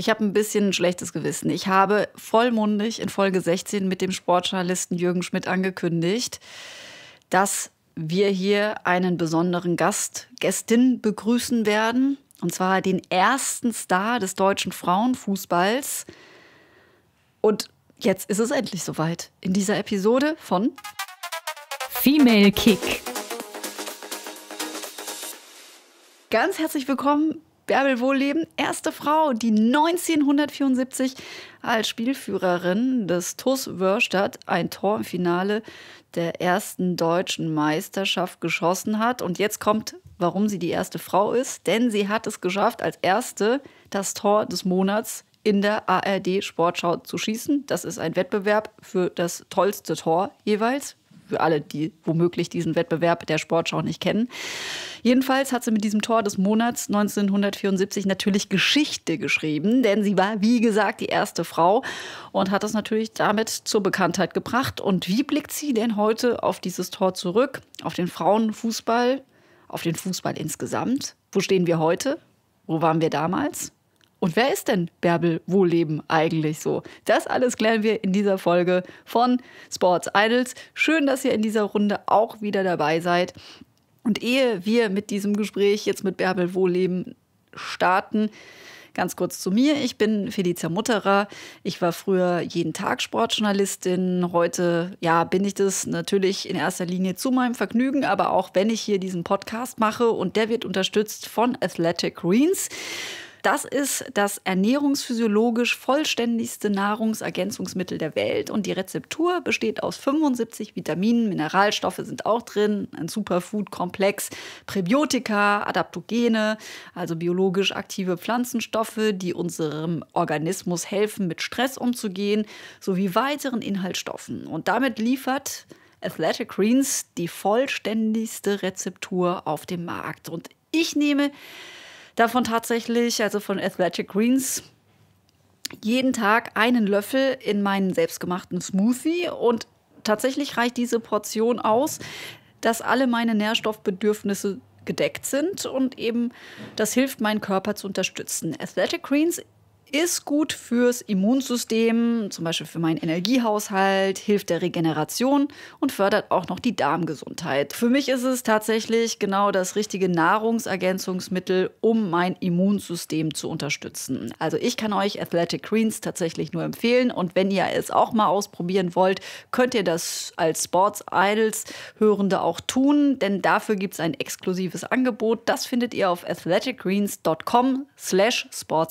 Ich habe ein bisschen ein schlechtes Gewissen. Ich habe vollmundig in Folge 16 mit dem Sportjournalisten Jürgen Schmidt angekündigt, dass wir hier einen besonderen Gast, Gästin begrüßen werden. Und zwar den ersten Star des deutschen Frauenfußballs. Und jetzt ist es endlich soweit. In dieser Episode von Female Kick. Ganz herzlich willkommen Bärbel Wohlleben, erste Frau, die 1974 als Spielführerin des TUS Wörstadt ein Tor im Finale der ersten deutschen Meisterschaft geschossen hat. Und jetzt kommt, warum sie die erste Frau ist, denn sie hat es geschafft, als erste das Tor des Monats in der ARD Sportschau zu schießen. Das ist ein Wettbewerb für das tollste Tor jeweils für alle, die womöglich diesen Wettbewerb der Sportschau nicht kennen. Jedenfalls hat sie mit diesem Tor des Monats 1974 natürlich Geschichte geschrieben, denn sie war, wie gesagt, die erste Frau und hat das natürlich damit zur Bekanntheit gebracht. Und wie blickt sie denn heute auf dieses Tor zurück, auf den Frauenfußball, auf den Fußball insgesamt? Wo stehen wir heute? Wo waren wir damals? Und wer ist denn Bärbel Wohleben eigentlich so? Das alles klären wir in dieser Folge von Sports Idols. Schön, dass ihr in dieser Runde auch wieder dabei seid. Und ehe wir mit diesem Gespräch jetzt mit Bärbel Wohleben starten, Ganz kurz zu mir. Ich bin Felicia Mutterer. Ich war früher jeden Tag Sportjournalistin. Heute, ja, bin ich das natürlich in erster Linie zu meinem Vergnügen, aber auch wenn ich hier diesen Podcast mache und der wird unterstützt von Athletic Greens. Das ist das ernährungsphysiologisch vollständigste Nahrungsergänzungsmittel der Welt und die Rezeptur besteht aus 75 Vitaminen, Mineralstoffe sind auch drin, ein Superfood-Komplex, Präbiotika, Adaptogene, also biologisch aktive Pflanzenstoffe, die unserem Organismus helfen, mit Stress umzugehen, sowie weiteren Inhaltsstoffen. Und damit liefert Athletic Greens die vollständigste Rezeptur auf dem Markt. Und ich nehme davon tatsächlich, also von Athletic Greens, jeden Tag einen Löffel in meinen selbstgemachten Smoothie und tatsächlich reicht diese Portion aus, dass alle meine Nährstoffbedürfnisse gedeckt sind und eben das hilft, meinen Körper zu unterstützen. Athletic Greens ist gut fürs Immunsystem, zum Beispiel für meinen Energiehaushalt, hilft der Regeneration und fördert auch noch die Darmgesundheit. Für mich ist es tatsächlich genau das richtige Nahrungsergänzungsmittel, um mein Immunsystem zu unterstützen. Also ich kann euch Athletic Greens tatsächlich nur empfehlen und wenn ihr es auch mal ausprobieren wollt, könnt ihr das als Sports Idols Hörende auch tun, denn dafür gibt es ein exklusives Angebot. Das findet ihr auf athleticgreens.com slash sportsidols.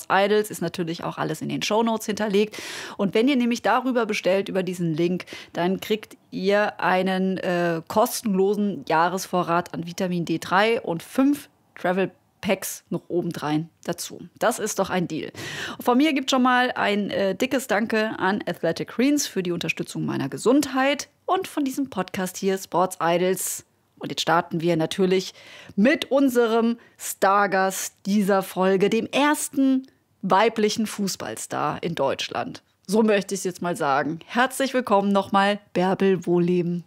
Ist natürlich natürlich auch alles in den Shownotes hinterlegt. Und wenn ihr nämlich darüber bestellt, über diesen Link, dann kriegt ihr einen äh, kostenlosen Jahresvorrat an Vitamin D3 und fünf Travel Packs noch obendrein dazu. Das ist doch ein Deal. Von mir gibt schon mal ein äh, dickes Danke an Athletic Greens für die Unterstützung meiner Gesundheit und von diesem Podcast hier Sports Idols. Und jetzt starten wir natürlich mit unserem Stargast dieser Folge, dem ersten weiblichen Fußballstar in Deutschland. So möchte ich es jetzt mal sagen. Herzlich willkommen nochmal, Bärbel Wohleben.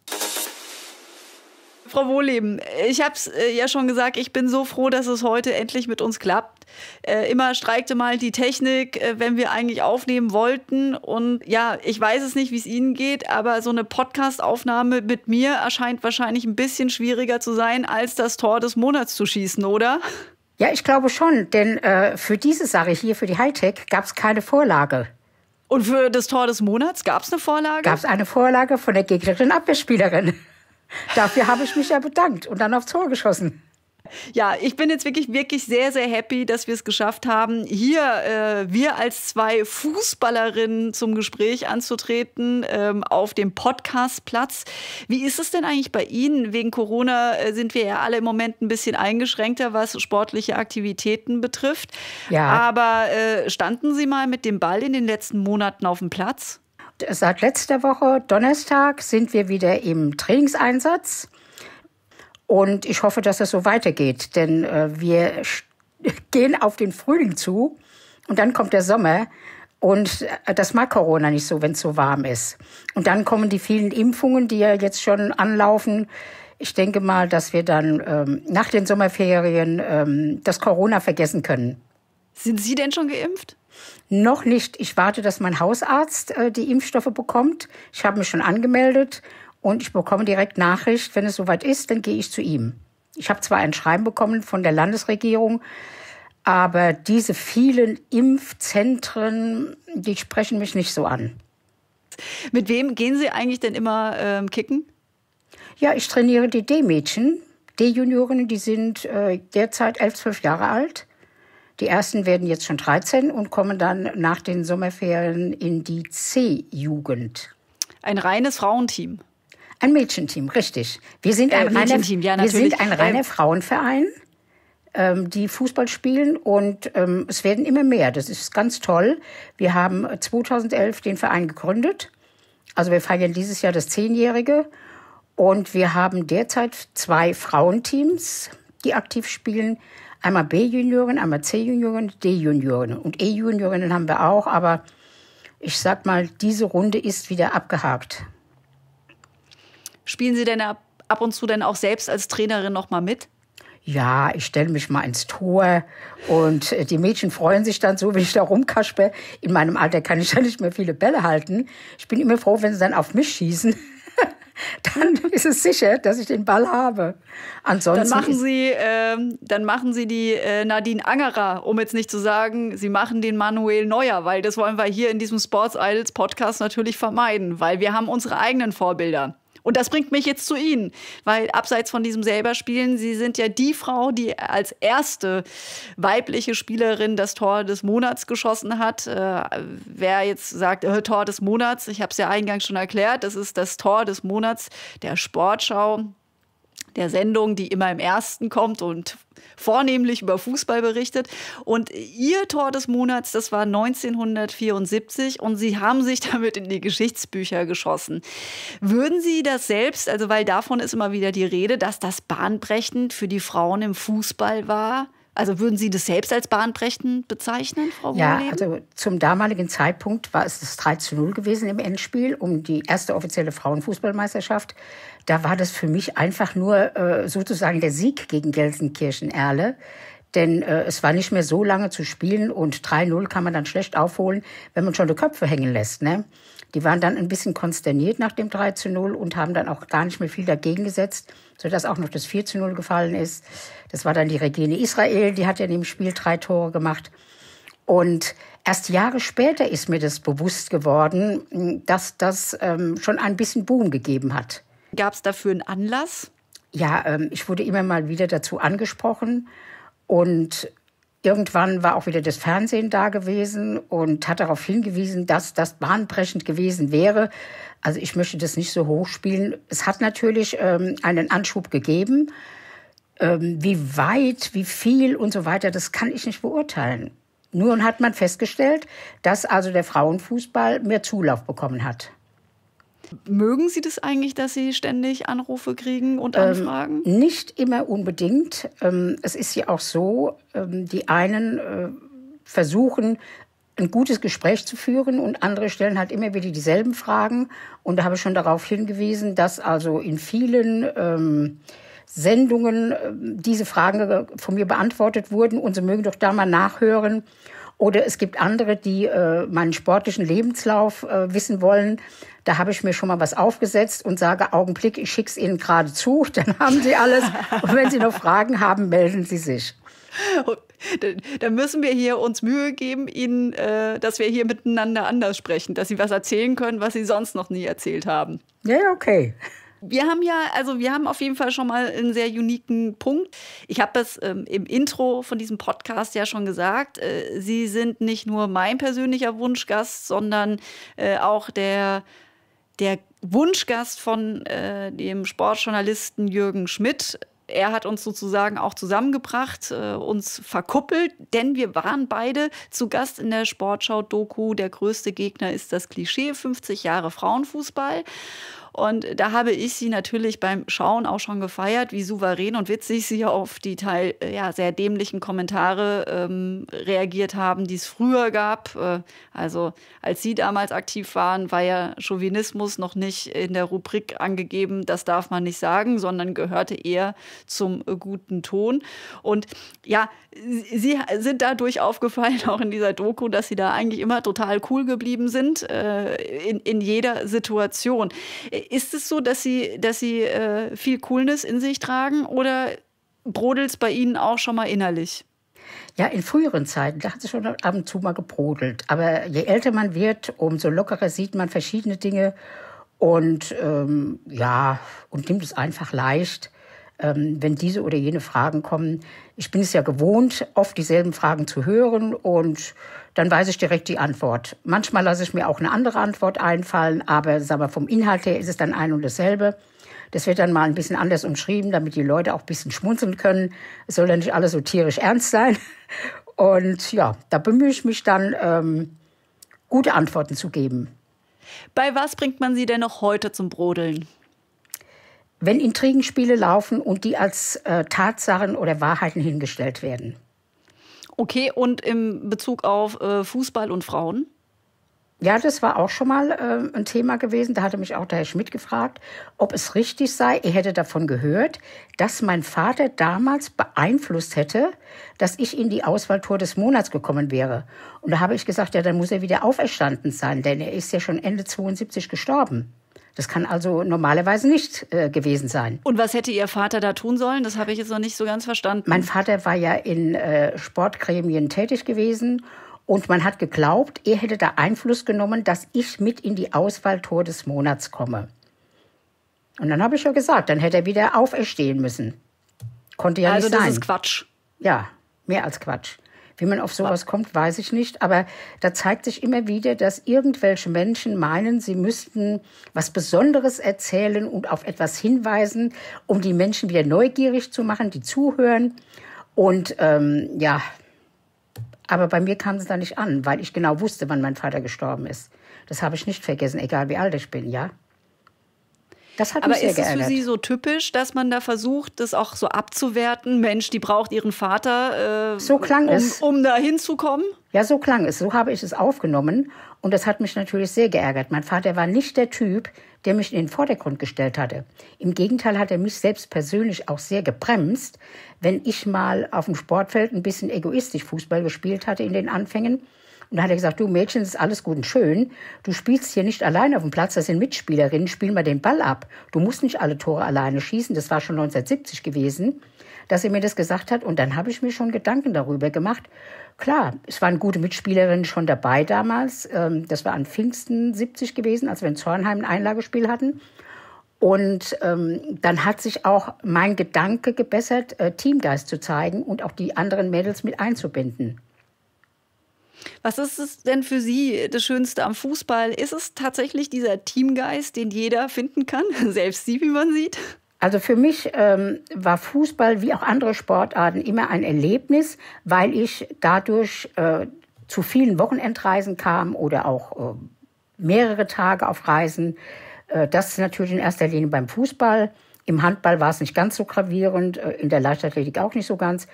Frau Wohleben, ich habe es äh, ja schon gesagt, ich bin so froh, dass es heute endlich mit uns klappt. Äh, immer streikte mal die Technik, äh, wenn wir eigentlich aufnehmen wollten. Und ja, ich weiß es nicht, wie es Ihnen geht, aber so eine Podcast-Aufnahme mit mir erscheint wahrscheinlich ein bisschen schwieriger zu sein, als das Tor des Monats zu schießen, oder? Ja, ich glaube schon, denn äh, für diese Sache hier, für die Hightech, gab es keine Vorlage. Und für das Tor des Monats gab es eine Vorlage? Gab es eine Vorlage von der gegnerischen Abwehrspielerin. Dafür habe ich mich ja bedankt und dann aufs Tor geschossen. Ja, ich bin jetzt wirklich, wirklich sehr, sehr happy, dass wir es geschafft haben, hier äh, wir als zwei Fußballerinnen zum Gespräch anzutreten ähm, auf dem Podcastplatz. Wie ist es denn eigentlich bei Ihnen? Wegen Corona äh, sind wir ja alle im Moment ein bisschen eingeschränkter, was sportliche Aktivitäten betrifft. Ja. Aber äh, standen Sie mal mit dem Ball in den letzten Monaten auf dem Platz? Seit letzter Woche, Donnerstag, sind wir wieder im Trainingseinsatz. Und ich hoffe, dass das so weitergeht, denn äh, wir gehen auf den Frühling zu und dann kommt der Sommer. Und äh, das mag Corona nicht so, wenn es so warm ist. Und dann kommen die vielen Impfungen, die ja jetzt schon anlaufen. Ich denke mal, dass wir dann ähm, nach den Sommerferien ähm, das Corona vergessen können. Sind Sie denn schon geimpft? Noch nicht. Ich warte, dass mein Hausarzt äh, die Impfstoffe bekommt. Ich habe mich schon angemeldet und ich bekomme direkt Nachricht, wenn es soweit ist, dann gehe ich zu ihm. Ich habe zwar ein Schreiben bekommen von der Landesregierung, aber diese vielen Impfzentren, die sprechen mich nicht so an. Mit wem gehen Sie eigentlich denn immer ähm, kicken? Ja, ich trainiere die D-Mädchen. D-Juniorinnen, die sind äh, derzeit elf, zwölf Jahre alt. Die ersten werden jetzt schon 13 und kommen dann nach den Sommerferien in die C-Jugend. Ein reines Frauenteam. Ein Mädchenteam, richtig. Wir sind äh, ein, äh, reiner, ja, wir sind ein ähm, reiner Frauenverein, ähm, die Fußball spielen und ähm, es werden immer mehr. Das ist ganz toll. Wir haben 2011 den Verein gegründet. Also wir feiern dieses Jahr das Zehnjährige und wir haben derzeit zwei Frauenteams, die aktiv spielen. Einmal B-Junioren, einmal C-Junioren, D-Junioren und E-Junioren haben wir auch, aber ich sag mal, diese Runde ist wieder abgehakt. Spielen Sie denn ab und zu denn auch selbst als Trainerin noch mal mit? ja, ich stelle mich mal ins Tor und äh, die Mädchen freuen sich dann so, wenn ich da rumkasper. In meinem Alter kann ich ja nicht mehr viele Bälle halten. Ich bin immer froh, wenn sie dann auf mich schießen. dann ist es sicher, dass ich den Ball habe. Ansonsten dann machen Sie, äh, dann machen Sie die äh, Nadine Angerer, um jetzt nicht zu sagen, Sie machen den Manuel Neuer, weil das wollen wir hier in diesem Sports Idols Podcast natürlich vermeiden, weil wir haben unsere eigenen Vorbilder. Und das bringt mich jetzt zu Ihnen, weil abseits von diesem selber Spielen, Sie sind ja die Frau, die als erste weibliche Spielerin das Tor des Monats geschossen hat. Äh, wer jetzt sagt, äh, Tor des Monats, ich habe es ja eingangs schon erklärt, das ist das Tor des Monats der Sportschau der Sendung, die immer im ersten kommt und vornehmlich über Fußball berichtet. Und ihr Tor des Monats, das war 1974 und sie haben sich damit in die Geschichtsbücher geschossen. Würden Sie das selbst, also weil davon ist immer wieder die Rede, dass das bahnbrechend für die Frauen im Fußball war? Also würden Sie das selbst als bahnbrechend bezeichnen, Frau Ja, also zum damaligen Zeitpunkt war es das 3 zu 0 gewesen im Endspiel um die erste offizielle Frauenfußballmeisterschaft. Da war das für mich einfach nur äh, sozusagen der Sieg gegen Gelsenkirchen-Erle. Denn äh, es war nicht mehr so lange zu spielen und 3-0 kann man dann schlecht aufholen, wenn man schon die Köpfe hängen lässt. Ne? Die waren dann ein bisschen konsterniert nach dem 3 zu 0 und haben dann auch gar nicht mehr viel dagegen gesetzt sodass auch noch das 4 zu 0 gefallen ist. Das war dann die Regine Israel, die hat ja in dem Spiel drei Tore gemacht. Und erst Jahre später ist mir das bewusst geworden, dass das ähm, schon ein bisschen Boom gegeben hat. Gab es dafür einen Anlass? Ja, ähm, ich wurde immer mal wieder dazu angesprochen und Irgendwann war auch wieder das Fernsehen da gewesen und hat darauf hingewiesen, dass das bahnbrechend gewesen wäre. Also ich möchte das nicht so hochspielen. Es hat natürlich ähm, einen Anschub gegeben. Ähm, wie weit, wie viel und so weiter, das kann ich nicht beurteilen. Nun hat man festgestellt, dass also der Frauenfußball mehr Zulauf bekommen hat. Mögen Sie das eigentlich, dass Sie ständig Anrufe kriegen und ähm, Anfragen? Ähm, nicht immer unbedingt. Ähm, es ist ja auch so, ähm, die einen äh, versuchen, ein gutes Gespräch zu führen und andere stellen halt immer wieder dieselben Fragen. Und da habe ich schon darauf hingewiesen, dass also in vielen ähm, Sendungen ähm, diese Fragen äh, von mir beantwortet wurden und Sie mögen doch da mal nachhören. Oder es gibt andere, die äh, meinen sportlichen Lebenslauf äh, wissen wollen. Da habe ich mir schon mal was aufgesetzt und sage, Augenblick, ich schicke es Ihnen gerade zu, dann haben Sie alles. Und wenn Sie noch Fragen haben, melden Sie sich. Dann müssen wir hier uns Mühe geben, Ihnen, äh, dass wir hier miteinander anders sprechen, dass Sie was erzählen können, was Sie sonst noch nie erzählt haben. Ja, okay. Wir haben ja, also wir haben auf jeden Fall schon mal einen sehr uniken Punkt. Ich habe es ähm, im Intro von diesem Podcast ja schon gesagt. Äh, Sie sind nicht nur mein persönlicher Wunschgast, sondern äh, auch der, der Wunschgast von äh, dem Sportjournalisten Jürgen Schmidt. Er hat uns sozusagen auch zusammengebracht, äh, uns verkuppelt, denn wir waren beide zu Gast in der Sportschau-Doku. Der größte Gegner ist das Klischee 50 Jahre Frauenfußball. Und da habe ich sie natürlich beim Schauen auch schon gefeiert, wie souverän und witzig sie auf die Teil äh, ja, sehr dämlichen Kommentare ähm, reagiert haben, die es früher gab. Äh, also als sie damals aktiv waren, war ja Chauvinismus noch nicht in der Rubrik angegeben, das darf man nicht sagen, sondern gehörte eher zum äh, guten Ton. Und ja, Sie sind dadurch aufgefallen, auch in dieser Doku, dass sie da eigentlich immer total cool geblieben sind, äh, in, in jeder Situation. Ist es so, dass Sie, dass sie äh, viel Coolness in sich tragen oder brodelt es bei Ihnen auch schon mal innerlich? Ja, in früheren Zeiten, da hat es schon ab und zu mal gebrodelt. Aber je älter man wird, umso lockerer sieht man verschiedene Dinge und ähm, ja, und nimmt es einfach leicht. Ähm, wenn diese oder jene Fragen kommen. Ich bin es ja gewohnt, oft dieselben Fragen zu hören und dann weiß ich direkt die Antwort. Manchmal lasse ich mir auch eine andere Antwort einfallen, aber sag mal, vom Inhalt her ist es dann ein und dasselbe. Das wird dann mal ein bisschen anders umschrieben, damit die Leute auch ein bisschen schmunzeln können. Es soll ja nicht alles so tierisch ernst sein. Und ja, da bemühe ich mich dann, ähm, gute Antworten zu geben. Bei was bringt man Sie denn noch heute zum Brodeln? wenn Intrigenspiele laufen und die als äh, Tatsachen oder Wahrheiten hingestellt werden. Okay, und im Bezug auf äh, Fußball und Frauen? Ja, das war auch schon mal äh, ein Thema gewesen. Da hatte mich auch der Herr Schmidt gefragt, ob es richtig sei, er hätte davon gehört, dass mein Vater damals beeinflusst hätte, dass ich in die Auswahltour des Monats gekommen wäre. Und da habe ich gesagt, ja, dann muss er wieder auferstanden sein, denn er ist ja schon Ende 72 gestorben. Das kann also normalerweise nicht äh, gewesen sein. Und was hätte Ihr Vater da tun sollen? Das habe ich jetzt noch nicht so ganz verstanden. Mein Vater war ja in äh, Sportgremien tätig gewesen und man hat geglaubt, er hätte da Einfluss genommen, dass ich mit in die Auswahltor des Monats komme. Und dann habe ich ja gesagt, dann hätte er wieder auferstehen müssen. Konnte ja also nicht sein. Also das ist Quatsch. Ja, mehr als Quatsch. Wie man auf sowas kommt, weiß ich nicht. Aber da zeigt sich immer wieder, dass irgendwelche Menschen meinen, sie müssten was Besonderes erzählen und auf etwas hinweisen, um die Menschen wieder neugierig zu machen, die zuhören. Und ähm, ja, aber bei mir kam es da nicht an, weil ich genau wusste, wann mein Vater gestorben ist. Das habe ich nicht vergessen, egal wie alt ich bin, ja. Das hat Aber mich sehr ist geärgert. es für Sie so typisch, dass man da versucht, das auch so abzuwerten? Mensch, die braucht ihren Vater, äh, so klang um, es. um da hinzukommen? Ja, so klang es. So habe ich es aufgenommen. Und das hat mich natürlich sehr geärgert. Mein Vater war nicht der Typ, der mich in den Vordergrund gestellt hatte. Im Gegenteil hat er mich selbst persönlich auch sehr gebremst, wenn ich mal auf dem Sportfeld ein bisschen egoistisch Fußball gespielt hatte in den Anfängen und dann hat er gesagt, du Mädchen, das ist alles gut und schön. Du spielst hier nicht allein auf dem Platz, das sind Mitspielerinnen, spiel mal den Ball ab. Du musst nicht alle Tore alleine schießen, das war schon 1970 gewesen, dass er mir das gesagt hat. Und dann habe ich mir schon Gedanken darüber gemacht. Klar, es waren gute Mitspielerinnen schon dabei damals. Ähm, das war an Pfingsten 70 gewesen, als wir in Zornheim ein Einlagespiel hatten. Und ähm, dann hat sich auch mein Gedanke gebessert, äh, Teamgeist zu zeigen und auch die anderen Mädels mit einzubinden. Was ist es denn für Sie das Schönste am Fußball? Ist es tatsächlich dieser Teamgeist, den jeder finden kann? Selbst Sie, wie man sieht? Also für mich ähm, war Fußball wie auch andere Sportarten immer ein Erlebnis, weil ich dadurch äh, zu vielen Wochenendreisen kam oder auch äh, mehrere Tage auf Reisen. Äh, das ist natürlich in erster Linie beim Fußball. Im Handball war es nicht ganz so gravierend, äh, in der Leichtathletik auch nicht so ganz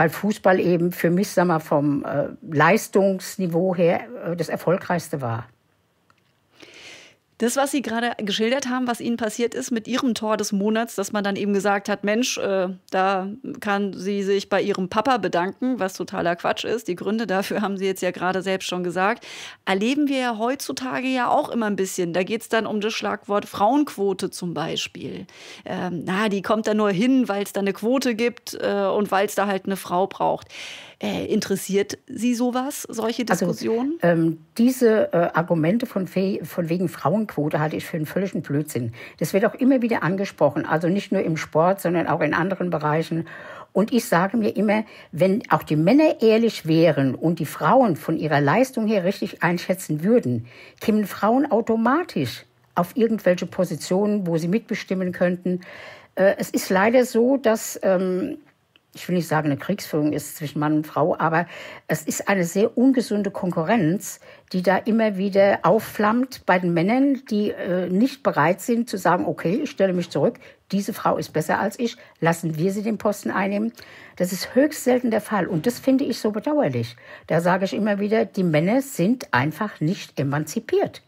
weil Fußball eben für mich sag mal, vom äh, Leistungsniveau her äh, das erfolgreichste war. Das, was Sie gerade geschildert haben, was Ihnen passiert ist mit Ihrem Tor des Monats, dass man dann eben gesagt hat, Mensch, äh, da kann sie sich bei ihrem Papa bedanken, was totaler Quatsch ist. Die Gründe dafür haben Sie jetzt ja gerade selbst schon gesagt. Erleben wir ja heutzutage ja auch immer ein bisschen. Da geht es dann um das Schlagwort Frauenquote zum Beispiel. Ähm, na, die kommt da nur hin, weil es da eine Quote gibt äh, und weil es da halt eine Frau braucht. Äh, interessiert Sie sowas, solche also, Diskussionen? Also, ähm, diese äh, Argumente von, von wegen Frauenquote halte ich für einen völligen Blödsinn. Das wird auch immer wieder angesprochen, also nicht nur im Sport, sondern auch in anderen Bereichen. Und ich sage mir immer, wenn auch die Männer ehrlich wären und die Frauen von ihrer Leistung her richtig einschätzen würden, kämen Frauen automatisch auf irgendwelche Positionen, wo sie mitbestimmen könnten. Äh, es ist leider so, dass ähm, ich will nicht sagen, eine Kriegsführung ist zwischen Mann und Frau, aber es ist eine sehr ungesunde Konkurrenz, die da immer wieder aufflammt bei den Männern, die äh, nicht bereit sind zu sagen, okay, ich stelle mich zurück, diese Frau ist besser als ich, lassen wir sie den Posten einnehmen. Das ist höchst selten der Fall und das finde ich so bedauerlich. Da sage ich immer wieder, die Männer sind einfach nicht emanzipiert.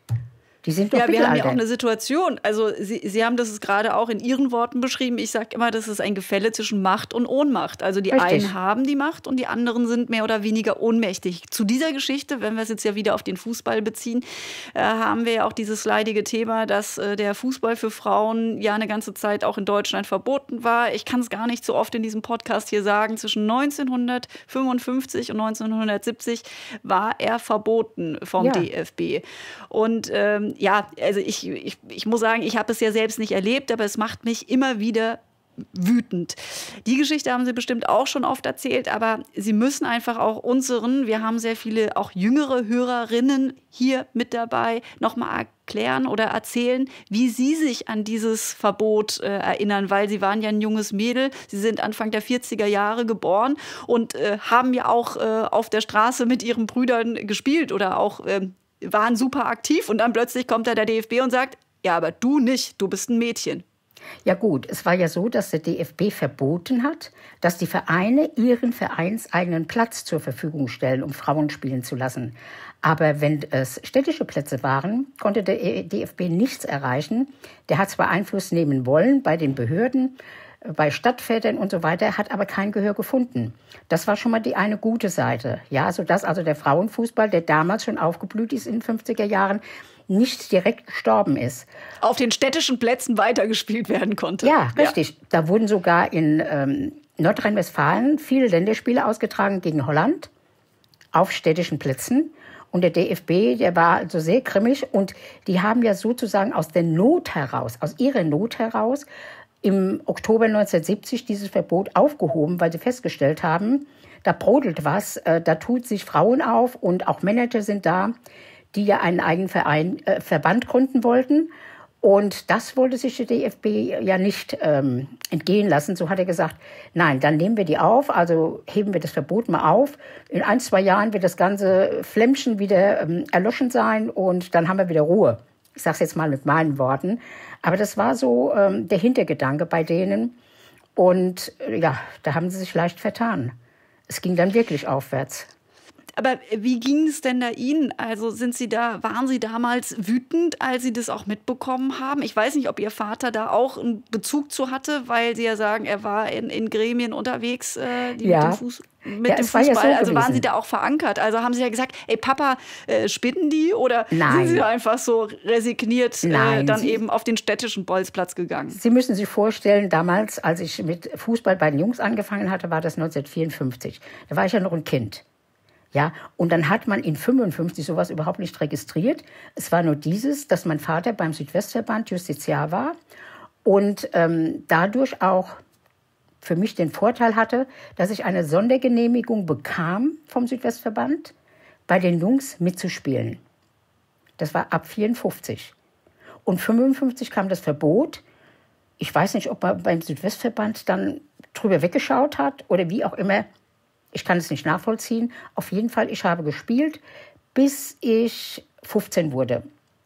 Die sind doch Ja, wir haben ja auch eine Situation. Also Sie, Sie haben das gerade auch in Ihren Worten beschrieben. Ich sage immer, das ist ein Gefälle zwischen Macht und Ohnmacht. Also die Richtig. einen haben die Macht und die anderen sind mehr oder weniger ohnmächtig. Zu dieser Geschichte, wenn wir es jetzt ja wieder auf den Fußball beziehen, äh, haben wir ja auch dieses leidige Thema, dass äh, der Fußball für Frauen ja eine ganze Zeit auch in Deutschland verboten war. Ich kann es gar nicht so oft in diesem Podcast hier sagen. Zwischen 1955 und 1970 war er verboten vom ja. DFB. Und ähm, ja, also ich, ich, ich muss sagen, ich habe es ja selbst nicht erlebt, aber es macht mich immer wieder wütend. Die Geschichte haben Sie bestimmt auch schon oft erzählt, aber Sie müssen einfach auch unseren, wir haben sehr viele auch jüngere Hörerinnen hier mit dabei, nochmal erklären oder erzählen, wie Sie sich an dieses Verbot äh, erinnern, weil Sie waren ja ein junges Mädel, Sie sind Anfang der 40er Jahre geboren und äh, haben ja auch äh, auf der Straße mit Ihren Brüdern gespielt oder auch ähm, waren super aktiv und dann plötzlich kommt da der DFB und sagt, ja, aber du nicht, du bist ein Mädchen. Ja gut, es war ja so, dass der DFB verboten hat, dass die Vereine ihren vereinseigenen Platz zur Verfügung stellen, um Frauen spielen zu lassen. Aber wenn es städtische Plätze waren, konnte der e-, DFB nichts erreichen. Der hat zwar Einfluss nehmen wollen bei den Behörden, bei Stadtvätern und so weiter, hat aber kein Gehör gefunden. Das war schon mal die eine gute Seite. Ja, sodass also, also der Frauenfußball, der damals schon aufgeblüht ist in den 50er Jahren, nicht direkt gestorben ist. Auf den städtischen Plätzen weitergespielt werden konnte. Ja, richtig. Ja. Da wurden sogar in ähm, Nordrhein-Westfalen viele Länderspiele ausgetragen gegen Holland auf städtischen Plätzen. Und der DFB, der war so sehr grimmig und die haben ja sozusagen aus der Not heraus, aus ihrer Not heraus, im Oktober 1970 dieses Verbot aufgehoben, weil sie festgestellt haben, da brodelt was, äh, da tut sich Frauen auf und auch Manager sind da, die ja einen eigenen Verein, äh, Verband gründen wollten. Und das wollte sich der DFB ja nicht ähm, entgehen lassen. So hat er gesagt, nein, dann nehmen wir die auf, also heben wir das Verbot mal auf. In ein, zwei Jahren wird das ganze Flämmchen wieder ähm, erloschen sein und dann haben wir wieder Ruhe. Ich sage es jetzt mal mit meinen Worten. Aber das war so ähm, der Hintergedanke bei denen. Und äh, ja, da haben sie sich leicht vertan. Es ging dann wirklich aufwärts. Aber wie ging es denn da Ihnen? Also sind Sie da, waren Sie damals wütend, als Sie das auch mitbekommen haben? Ich weiß nicht, ob Ihr Vater da auch einen Bezug zu hatte, weil Sie ja sagen, er war in, in Gremien unterwegs, äh, die ja. mit dem Fuß mit ja, dem Fußball? War ja so also gewesen. waren Sie da auch verankert? Also haben Sie ja gesagt, ey Papa, äh, spinnen die? Oder Nein. sind Sie da einfach so resigniert äh, dann Sie, eben auf den städtischen Bolzplatz gegangen? Sie müssen sich vorstellen, damals, als ich mit Fußball bei den Jungs angefangen hatte, war das 1954. Da war ich ja noch ein Kind. Ja, und dann hat man in 55 sowas überhaupt nicht registriert. Es war nur dieses, dass mein Vater beim Südwestverband Justiziar war und ähm, dadurch auch für mich den Vorteil hatte, dass ich eine Sondergenehmigung bekam vom Südwestverband, bei den Jungs mitzuspielen. Das war ab 54. Und 55 kam das Verbot. Ich weiß nicht, ob man beim Südwestverband dann drüber weggeschaut hat oder wie auch immer. Ich kann es nicht nachvollziehen. Auf jeden Fall, ich habe gespielt, bis ich 15 wurde.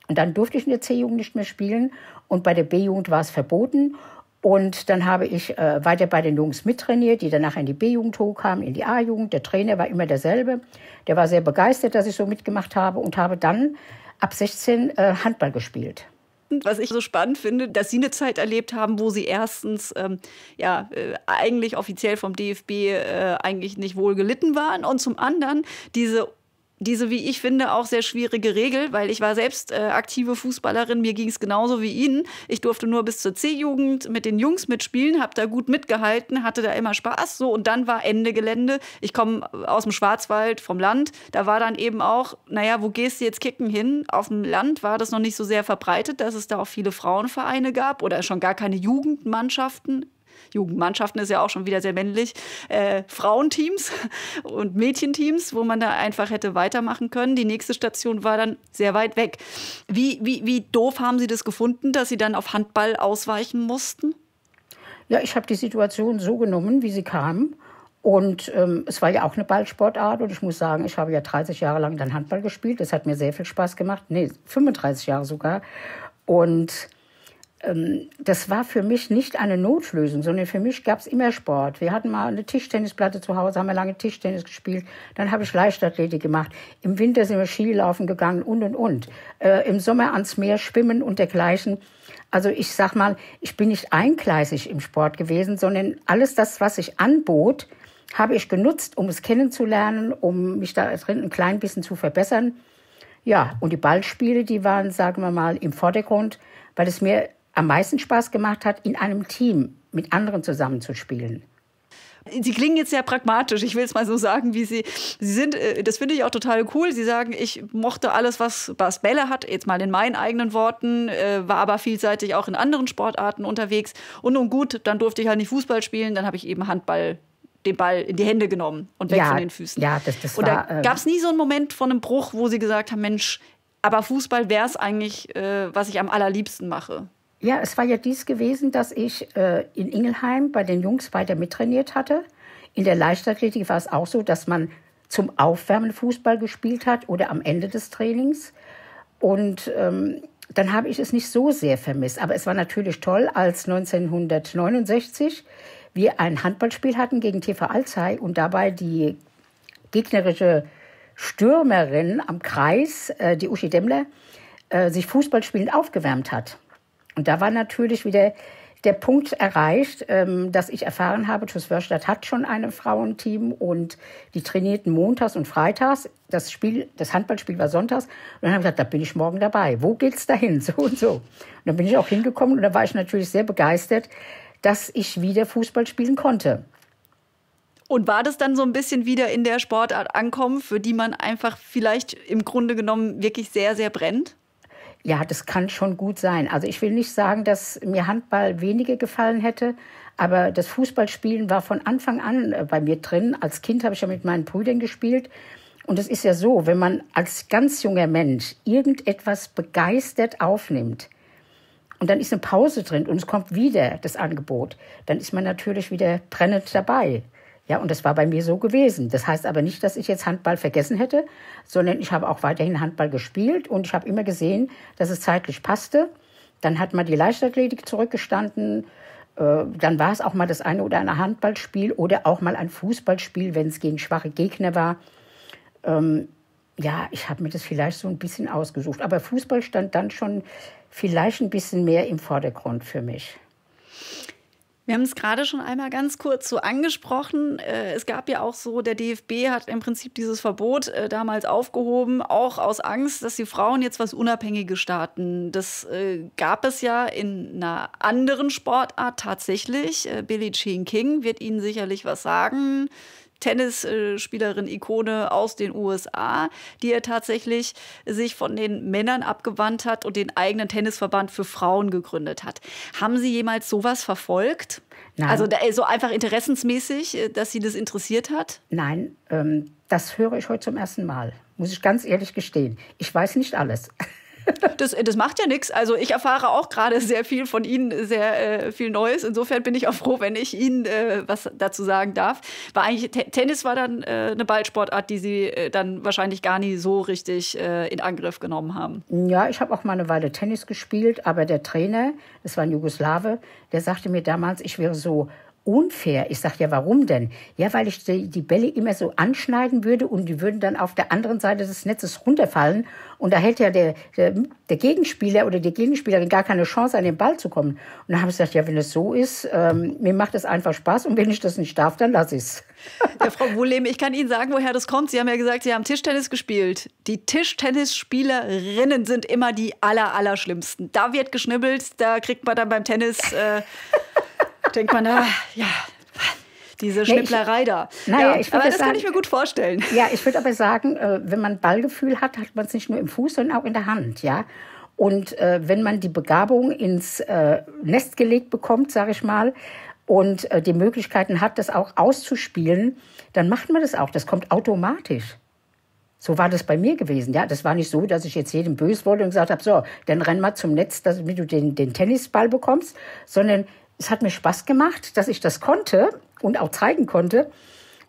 Und dann durfte ich in der C-Jugend nicht mehr spielen und bei der B-Jugend war es verboten. Und dann habe ich äh, weiter bei den Jungs mittrainiert, die danach in die B-Jugend hochkamen, in die A-Jugend. Der Trainer war immer derselbe. Der war sehr begeistert, dass ich so mitgemacht habe und habe dann ab 16 äh, Handball gespielt was ich so spannend finde, dass Sie eine Zeit erlebt haben, wo Sie erstens ähm, ja äh, eigentlich offiziell vom DFB äh, eigentlich nicht wohl gelitten waren und zum anderen diese diese, wie ich finde, auch sehr schwierige Regel, weil ich war selbst äh, aktive Fußballerin, mir ging es genauso wie Ihnen. Ich durfte nur bis zur C-Jugend mit den Jungs mitspielen, habe da gut mitgehalten, hatte da immer Spaß. So, und dann war Ende Gelände. Ich komme äh, aus dem Schwarzwald, vom Land. Da war dann eben auch, naja, wo gehst du jetzt kicken hin? Auf dem Land war das noch nicht so sehr verbreitet, dass es da auch viele Frauenvereine gab oder schon gar keine Jugendmannschaften Jugendmannschaften ist ja auch schon wieder sehr männlich, äh, Frauenteams und Mädchenteams, wo man da einfach hätte weitermachen können. Die nächste Station war dann sehr weit weg. Wie, wie, wie doof haben Sie das gefunden, dass Sie dann auf Handball ausweichen mussten? Ja, ich habe die Situation so genommen, wie sie kam. Und ähm, es war ja auch eine Ballsportart. Und ich muss sagen, ich habe ja 30 Jahre lang dann Handball gespielt. Das hat mir sehr viel Spaß gemacht. Nee, 35 Jahre sogar. Und ähm, das war für mich nicht eine Notlösung, sondern für mich gab es immer Sport. Wir hatten mal eine Tischtennisplatte zu Hause, haben wir lange Tischtennis gespielt. Dann habe ich Leichtathletik gemacht. Im Winter sind wir Skilaufen gegangen und und und. Äh, Im Sommer ans Meer schwimmen und dergleichen. Also ich sag mal, ich bin nicht eingleisig im Sport gewesen, sondern alles das, was ich anbot, habe ich genutzt, um es kennenzulernen, um mich da drin ein klein bisschen zu verbessern. Ja, und die Ballspiele, die waren, sagen wir mal, im Vordergrund, weil es mir am meisten Spaß gemacht hat, in einem Team mit anderen zusammenzuspielen. Sie klingen jetzt sehr pragmatisch, ich will es mal so sagen, wie Sie, Sie sind, äh, das finde ich auch total cool. Sie sagen, ich mochte alles, was Bas Bälle hat, jetzt mal in meinen eigenen Worten, äh, war aber vielseitig auch in anderen Sportarten unterwegs. Und nun gut, dann durfte ich halt nicht Fußball spielen, dann habe ich eben Handball den Ball in die Hände genommen und weg ja, von den Füßen. Ja, das, das und da äh, gab es nie so einen Moment von einem Bruch, wo sie gesagt haben, Mensch, aber Fußball wäre es eigentlich, äh, was ich am allerliebsten mache. Ja, es war ja dies gewesen, dass ich äh, in Ingelheim bei den Jungs weiter mittrainiert hatte. In der Leichtathletik war es auch so, dass man zum Aufwärmen Fußball gespielt hat oder am Ende des Trainings. Und ähm, dann habe ich es nicht so sehr vermisst. Aber es war natürlich toll, als 1969 wir ein Handballspiel hatten gegen TV Alzey und dabei die gegnerische Stürmerin am Kreis, äh, die Uschi Demmler, äh, sich Fußballspielend aufgewärmt hat. Und da war natürlich wieder der Punkt erreicht, ähm, dass ich erfahren habe, TuS Wörstadt hat schon ein Frauenteam und die trainierten montags und freitags. Das Spiel, das Handballspiel war sonntags. Und dann habe ich gesagt, da bin ich morgen dabei. Wo geht's dahin? So und so. Und dann bin ich auch hingekommen und da war ich natürlich sehr begeistert, dass ich wieder Fußball spielen konnte. Und war das dann so ein bisschen wieder in der Sportart ankommen, für die man einfach vielleicht im Grunde genommen wirklich sehr, sehr brennt? Ja, das kann schon gut sein. Also ich will nicht sagen, dass mir Handball weniger gefallen hätte, aber das Fußballspielen war von Anfang an äh, bei mir drin. Als Kind habe ich ja mit meinen Brüdern gespielt. Und es ist ja so, wenn man als ganz junger Mensch irgendetwas begeistert aufnimmt und dann ist eine Pause drin und es kommt wieder das Angebot, dann ist man natürlich wieder brennend dabei. Ja, und das war bei mir so gewesen. Das heißt aber nicht, dass ich jetzt Handball vergessen hätte, sondern ich habe auch weiterhin Handball gespielt und ich habe immer gesehen, dass es zeitlich passte. Dann hat man die Leichtathletik zurückgestanden. Äh, dann war es auch mal das eine oder andere Handballspiel oder auch mal ein Fußballspiel, wenn es gegen schwache Gegner war. Ähm, ja, ich habe mir das vielleicht so ein bisschen ausgesucht. Aber Fußball stand dann schon vielleicht ein bisschen mehr im Vordergrund für mich. Wir haben es gerade schon einmal ganz kurz so angesprochen. Äh, es gab ja auch so, der DFB hat im Prinzip dieses Verbot äh, damals aufgehoben, auch aus Angst, dass die Frauen jetzt was Unabhängiges starten. Das äh, gab es ja in einer anderen Sportart tatsächlich. Billie Jean King wird Ihnen sicherlich was sagen. Tennisspielerin, Ikone aus den USA, die er tatsächlich sich von den Männern abgewandt hat und den eigenen Tennisverband für Frauen gegründet hat. Haben Sie jemals sowas verfolgt? Nein. Also so einfach interessensmäßig, äh, dass Sie das interessiert hat? Nein, ähm, das höre ich heute zum ersten Mal, muss ich ganz ehrlich gestehen. Ich weiß nicht alles. Das, äh, das macht ja nichts. Also ich erfahre auch gerade sehr viel von Ihnen, sehr äh, viel Neues. Insofern bin ich auch froh, wenn ich Ihnen äh, was dazu sagen darf. War eigentlich T Tennis war dann äh, eine Ballsportart, die Sie äh, dann wahrscheinlich gar nie so richtig äh, in Angriff genommen haben. Ja, ich habe auch mal eine Weile Tennis gespielt, aber der Trainer, das war ein Jugoslawe, der sagte mir damals, ich wäre so unfair. Ich sage, ja, warum denn? Ja, weil ich die, die, Bälle immer so anschneiden würde und die würden dann auf der anderen Seite des Netzes runterfallen. Und da hält ja der, der, der Gegenspieler oder die Gegenspielerin gar keine Chance, an den Ball zu kommen. Und dann habe ich gesagt, ja, wenn es so ist, ähm, mir macht es einfach Spaß und wenn ich das nicht darf, dann lasse ich es. Ja, Frau Wulehm, ich kann Ihnen sagen, woher das kommt. Sie haben ja gesagt, Sie haben Tischtennis gespielt. Die Tischtennisspielerinnen sind immer die aller, allerschlimmsten. Da wird geschnibbelt, da kriegt man dann beim Tennis äh, denkt man, ah, ja, diese Schnipplerei da. Naja, ja, ich aber das sagen, kann ich mir gut vorstellen. Ja, ich würde aber sagen, äh, wenn man Ballgefühl hat, hat man es nicht nur im Fuß, sondern auch in der Hand, ja. Und äh, wenn man die Begabung ins äh, Nest gelegt bekommt, sage ich mal, und äh, die Möglichkeiten hat, das auch auszuspielen, dann macht man das auch. Das kommt automatisch. So war das bei mir gewesen. Ja, das war nicht so, dass ich jetzt jedem böse wollte und gesagt habe, so, dann renn mal zum Netz, damit du den, den Tennisball bekommst, sondern es hat mir Spaß gemacht, dass ich das konnte und auch zeigen konnte.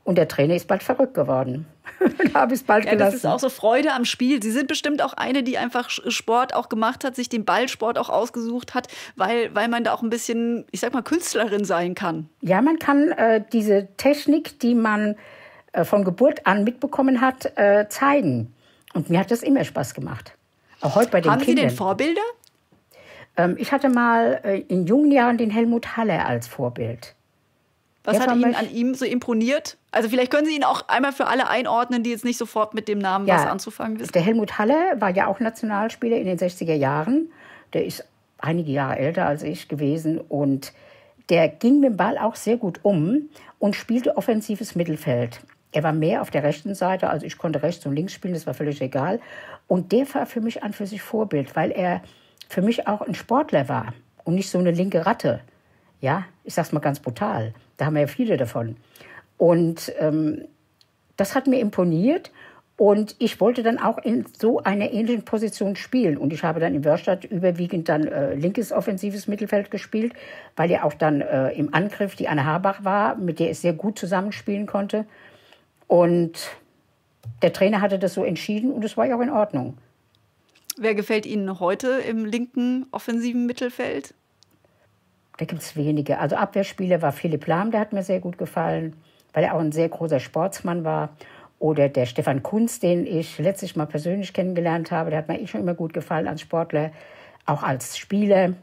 Und der Trainer ist bald verrückt geworden. da habe ich es bald ja, gelassen. Das ist auch so Freude am Spiel. Sie sind bestimmt auch eine, die einfach Sport auch gemacht hat, sich den Ballsport auch ausgesucht hat, weil, weil man da auch ein bisschen, ich sag mal, Künstlerin sein kann. Ja, man kann äh, diese Technik, die man äh, von Geburt an mitbekommen hat, äh, zeigen. Und mir hat das immer Spaß gemacht. Auch heute bei den Haben Kindern. Haben Sie denn Vorbilder? Ähm, ich hatte mal äh, in jungen Jahren den Helmut Haller als Vorbild. Was Der hat Ihnen an ihm so imponiert? Also vielleicht können Sie ihn auch einmal für alle einordnen, die jetzt nicht sofort mit dem Namen ja, was anzufangen wissen. Der Helmut Haller war ja auch Nationalspieler in den 60er Jahren. Der ist einige Jahre älter als ich gewesen und der ging mit dem Ball auch sehr gut um und spielte offensives Mittelfeld. Er war mehr auf der rechten Seite, also ich konnte rechts und links spielen, das war völlig egal. Und der war für mich an für sich Vorbild, weil er für mich auch ein Sportler war und nicht so eine linke Ratte. Ja, ich sag's mal ganz brutal. Da haben wir ja viele davon. Und ähm, das hat mir imponiert. Und ich wollte dann auch in so einer ähnlichen Position spielen. Und ich habe dann in Wörstadt überwiegend dann äh, linkes offensives Mittelfeld gespielt, weil ja auch dann äh, im Angriff die Anne Habach war, mit der ich sehr gut zusammenspielen konnte. Und der Trainer hatte das so entschieden und es war ja auch in Ordnung. Wer gefällt Ihnen heute im linken offensiven Mittelfeld? Da gibt es wenige. Also Abwehrspieler war Philipp Lahm, der hat mir sehr gut gefallen, weil er auch ein sehr großer Sportsmann war. Oder der Stefan Kunz, den ich letztlich mal persönlich kennengelernt habe, der hat mir eh schon immer gut gefallen als Sportler, auch als Spieler.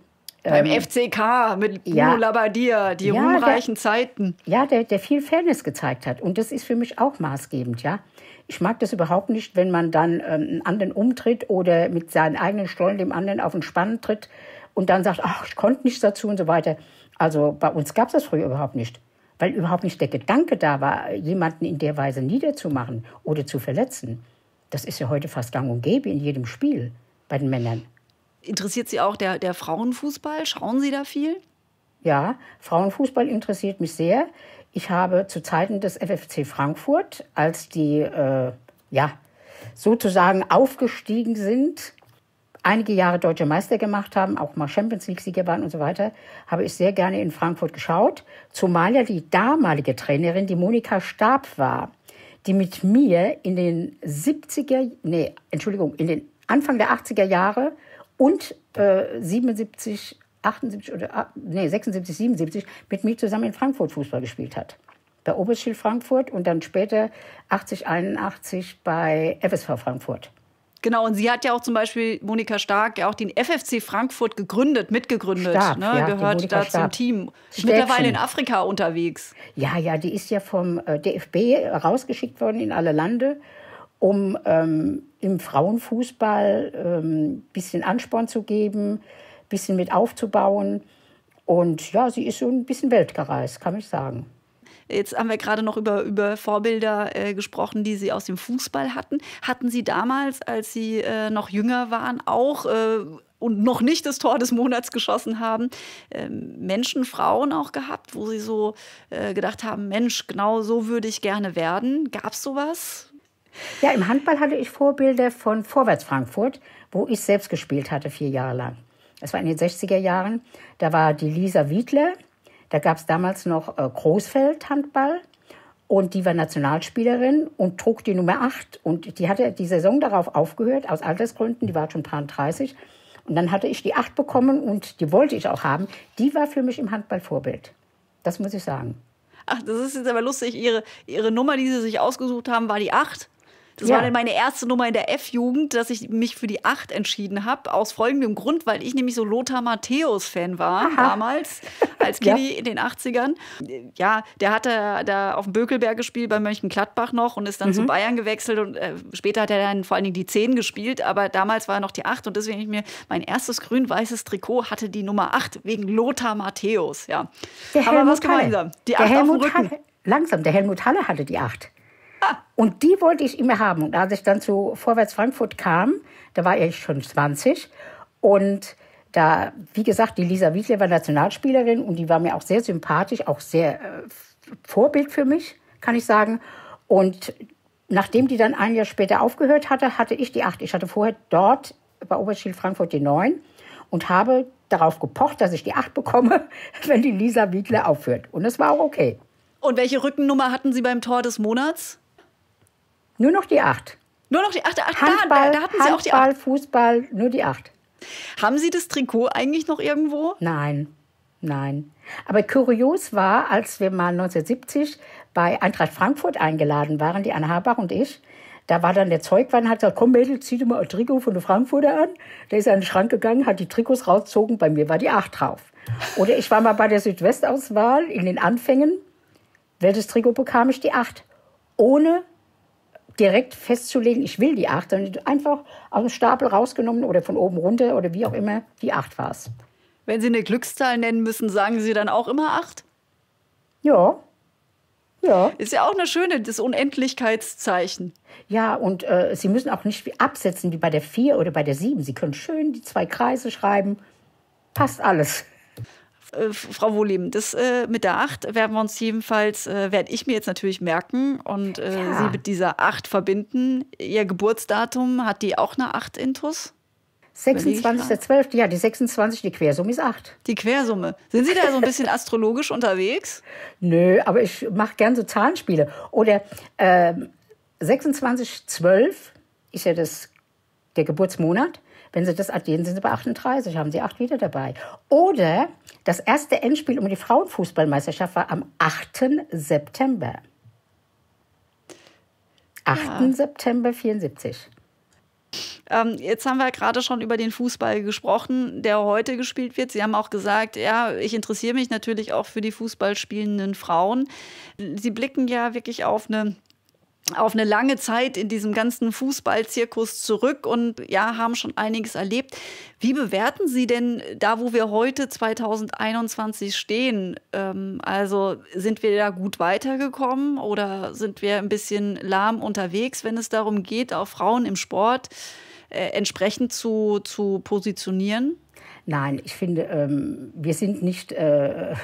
Beim ähm, FCK mit Bruno ja, Labbadia, die ja, ruhmreichen der, Zeiten. Ja, der, der viel Fairness gezeigt hat. Und das ist für mich auch maßgebend, ja. Ich mag das überhaupt nicht, wenn man dann ähm, einen anderen umtritt oder mit seinen eigenen Stollen dem anderen auf den Spannen tritt und dann sagt, ach, ich konnte nichts dazu und so weiter. Also bei uns gab es das früher überhaupt nicht, weil überhaupt nicht der Gedanke da war, jemanden in der Weise niederzumachen oder zu verletzen. Das ist ja heute fast gang und gäbe in jedem Spiel bei den Männern. Interessiert Sie auch der, der Frauenfußball? Schauen Sie da viel? Ja, Frauenfußball interessiert mich sehr. Ich habe zu Zeiten des FFC Frankfurt, als die äh, ja, sozusagen aufgestiegen sind, einige Jahre deutsche Meister gemacht haben, auch mal Champions League-Sieger waren und so weiter, habe ich sehr gerne in Frankfurt geschaut. Zumal ja die damalige Trainerin, die Monika Stab war, die mit mir in den 70er, nee, Entschuldigung, in den Anfang der 80er Jahre und äh, 77, 78 oder ah, nee, 76, 77 mit mir zusammen in Frankfurt Fußball gespielt hat. Bei Oberschild Frankfurt und dann später 80, 81 bei FSV Frankfurt. Genau, und sie hat ja auch zum Beispiel, Monika Stark, ja auch den FFC Frankfurt gegründet, mitgegründet, Stark, ne? ja, gehört da Stark. zum Team. Ist Mittlerweile in Afrika unterwegs. Ja, ja, die ist ja vom äh, DFB rausgeschickt worden in alle Lande um ähm, im Frauenfußball ein ähm, bisschen Ansporn zu geben, ein bisschen mit aufzubauen. Und ja, sie ist so ein bisschen weltgereist, kann ich sagen. Jetzt haben wir gerade noch über, über Vorbilder äh, gesprochen, die Sie aus dem Fußball hatten. Hatten Sie damals, als Sie äh, noch jünger waren, auch äh, und noch nicht das Tor des Monats geschossen haben, ähm, Menschen, Frauen auch gehabt, wo Sie so äh, gedacht haben, Mensch, genau so würde ich gerne werden? Gab es sowas? Ja, im Handball hatte ich Vorbilder von Vorwärts Frankfurt, wo ich selbst gespielt hatte, vier Jahre lang. Das war in den 60er Jahren. Da war die Lisa Wiedler, da gab es damals noch äh, Großfeld-Handball und die war Nationalspielerin und trug die Nummer 8. Und die hatte die Saison darauf aufgehört, aus Altersgründen, die war schon 33. Und dann hatte ich die 8 bekommen und die wollte ich auch haben. Die war für mich im Handball Vorbild. Das muss ich sagen. Ach, das ist jetzt aber lustig. Ihre, ihre Nummer, die Sie sich ausgesucht haben, war die 8. Das ja. war dann meine erste Nummer in der F-Jugend, dass ich mich für die 8 entschieden habe. Aus folgendem Grund, weil ich nämlich so Lothar Matthäus-Fan war Aha. damals, als Kini ja. in den 80ern. Ja, der hatte da auf dem Bökelberg gespielt, bei Mönchengladbach noch und ist dann mhm. zu Bayern gewechselt. Und äh, später hat er dann vor allen Dingen die 10 gespielt, aber damals war er noch die 8 und deswegen ich mir mein erstes grün-weißes Trikot hatte die Nummer 8 wegen Lothar Matthäus. Ja. Der aber Helmut was gemeinsam. Die 8 auf dem Rücken. Halle. Langsam, der Helmut Halle hatte die 8. Und die wollte ich immer haben. Und als ich dann zu Vorwärts Frankfurt kam, da war ich schon 20. Und da, wie gesagt, die Lisa Wiesler war Nationalspielerin und die war mir auch sehr sympathisch, auch sehr äh, Vorbild für mich, kann ich sagen. Und nachdem die dann ein Jahr später aufgehört hatte, hatte ich die acht. Ich hatte vorher dort bei Oberschild Frankfurt die neun und habe darauf gepocht, dass ich die acht bekomme, wenn die Lisa Wiedler aufhört. Und das war auch okay. Und welche Rückennummer hatten Sie beim Tor des Monats? Nur noch die acht. Nur noch die acht. Ach, Handball, da, da hatten Sie Handball, auch die acht. Fußball, nur die acht. Haben Sie das Trikot eigentlich noch irgendwo? Nein, nein. Aber kurios war, als wir mal 1970 bei Eintracht Frankfurt eingeladen waren, die Anna Habach und ich, da war dann der Zeugwein, hat gesagt, komm Mädel, zieh dir mal ein Trikot von der Frankfurter an. Der ist an den Schrank gegangen, hat die Trikots rausgezogen, bei mir war die acht drauf. Oder ich war mal bei der Südwestauswahl in den Anfängen. Welches Trikot bekam ich? Die acht. Ohne direkt festzulegen, ich will die acht, sondern einfach aus dem Stapel rausgenommen oder von oben runter oder wie auch immer, die acht war es. Wenn Sie eine Glückszahl nennen müssen, sagen Sie dann auch immer acht? Ja. Ja. Ist ja auch eine schöne, das Unendlichkeitszeichen. Ja, und äh, Sie müssen auch nicht absetzen wie bei der 4 oder bei der 7. Sie können schön die zwei Kreise schreiben. Passt alles äh, Frau Wohleben, das äh, mit der 8 werden wir uns jedenfalls, äh, werde ich mir jetzt natürlich merken und äh, ja. Sie mit dieser 8 verbinden. Ihr Geburtsdatum, hat die auch eine 8 Intus? 26.12., ja, die 26, die Quersumme ist 8. Die Quersumme. Sind Sie da so ein bisschen astrologisch unterwegs? Nö, aber ich mache gern so Zahlenspiele. Oder äh, 26.12 ist ja das, der Geburtsmonat. Wenn sie das addieren, sind sie bei 38, haben sie acht wieder dabei. Oder das erste Endspiel um die Frauenfußballmeisterschaft war am 8. September. 8. Ja. September 74. Ähm, jetzt haben wir gerade schon über den Fußball gesprochen, der heute gespielt wird. Sie haben auch gesagt, ja, ich interessiere mich natürlich auch für die Fußballspielenden Frauen. Sie blicken ja wirklich auf eine auf eine lange Zeit in diesem ganzen Fußballzirkus zurück und ja, haben schon einiges erlebt. Wie bewerten Sie denn da, wo wir heute 2021 stehen? Ähm, also sind wir da gut weitergekommen oder sind wir ein bisschen lahm unterwegs, wenn es darum geht, auch Frauen im Sport äh, äh, entsprechend zu, zu positionieren? Nein, ich finde, ähm, wir sind nicht äh,